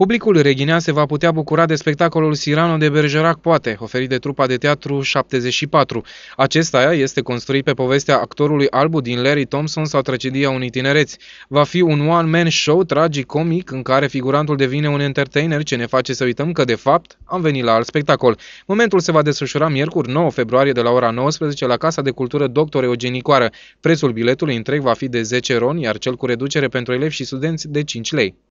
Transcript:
Publicul reghinea se va putea bucura de spectacolul Sirano de Bergerac Poate, oferit de trupa de teatru 74. Acesta este construit pe povestea actorului albu din Larry Thompson sau tragedia unui tinereți. Va fi un one-man show tragicomic în care figurantul devine un entertainer ce ne face să uităm că, de fapt, am venit la alt spectacol. Momentul se va desfășura miercuri 9 februarie de la ora 19 la Casa de Cultură Dr. Eugenicoară. Prețul biletului întreg va fi de 10 roni, iar cel cu reducere pentru elevi și studenți de 5 lei.